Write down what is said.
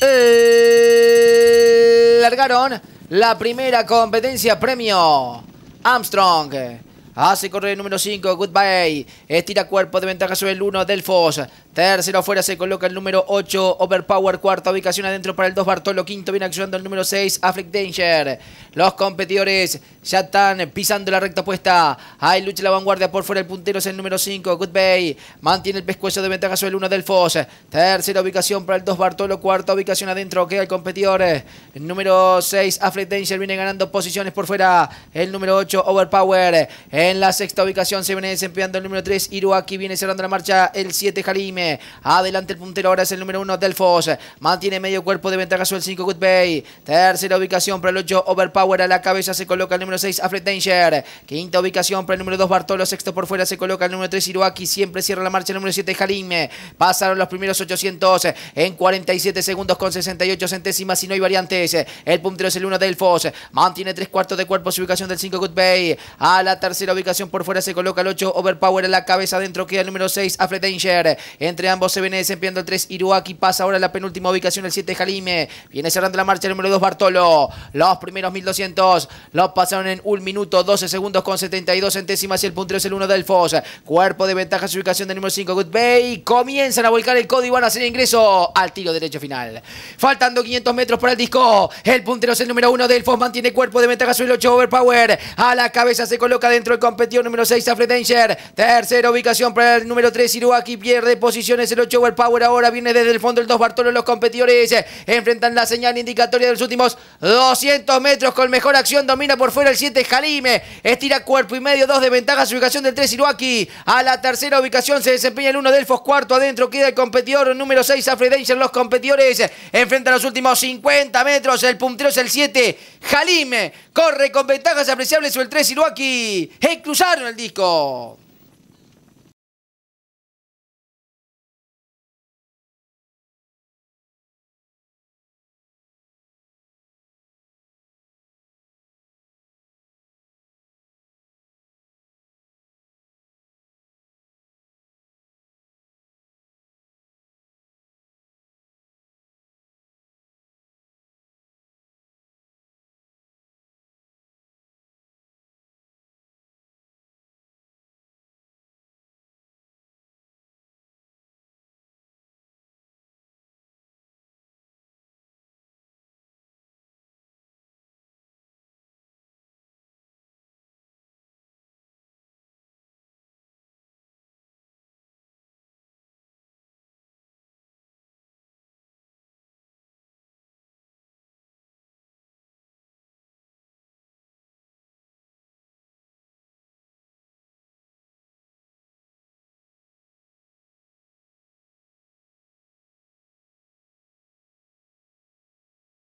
Eh, largaron la primera competencia premio Armstrong. Hace correr el número 5, Goodbye. Estira cuerpo de ventaja sobre el 1, Delfos. Tercero afuera se coloca el número 8, Overpower. Cuarta ubicación adentro para el 2, Bartolo. Quinto viene accionando el número 6, Affleck Danger. Los competidores ya están pisando la recta puesta Hay lucha la vanguardia por fuera. El puntero es el número 5, Good Bay. Mantiene el pescuezo de ventaja sobre el 1 del Tercera ubicación para el 2, Bartolo. Cuarta ubicación adentro queda el competidor. El número 6, Affleck Danger viene ganando posiciones por fuera. El número 8, Overpower. En la sexta ubicación se viene desempeñando el número 3, Iruaki. Viene cerrando la marcha el 7, Jalime. Adelante el puntero, ahora es el número 1, Delfos. Mantiene medio cuerpo de ventaja sobre el 5, Good Bay. Tercera ubicación para el 8, Overpower. A la cabeza se coloca el número 6, Alfred Danger. Quinta ubicación para el número 2, Bartolo. Sexto por fuera se coloca el número 3, Hiroaki, Siempre cierra la marcha el número 7, Jalime. Pasaron los primeros 800 en 47 segundos con 68 centésimas y no hay variantes. El puntero es el 1, Delfos. Mantiene tres cuartos de cuerpo su ubicación del 5, Good Bay. A la tercera ubicación por fuera se coloca el 8, Overpower. A la cabeza dentro queda el número 6, Alfred Danger. Entre ambos se viene desempeñando el 3 Iruaki. Pasa ahora la penúltima ubicación el 7 Jalime. Viene cerrando la marcha el número 2 Bartolo. Los primeros 1200 los pasaron en 1 minuto 12 segundos con 72 centésimas y el puntero es el 1 Delfos. Cuerpo de ventaja su ubicación del número 5 Good Bay. Comienzan a volcar el código y van a hacer ingreso al tiro derecho final. Faltando 500 metros para el disco. El puntero es el número 1 Delfos. Mantiene cuerpo de ventaja su 8 Overpower. A la cabeza se coloca dentro el competidor número 6 Afred Danger. Tercera ubicación para el número 3 Iruaki. Pierde posición el 8 Power ahora viene desde el fondo el 2 Bartolo. Los competidores eh, enfrentan la señal indicatoria de los últimos 200 metros con mejor acción. Domina por fuera el 7 Jalime. Estira cuerpo y medio. dos de ventaja. Su ubicación del 3 Iruaki. A la tercera ubicación se desempeña el 1 Delfos. Cuarto adentro queda el competidor número 6 afred Los competidores eh, enfrentan los últimos 50 metros. El puntero es el 7 Jalime. Corre con ventajas apreciables sobre el 3 Iruaki. E cruzaron el disco.